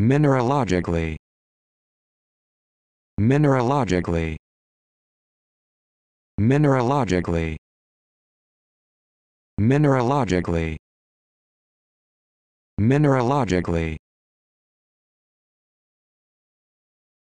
Mineralogically Mineralogically Mineralogically Mineralogically Mineralogically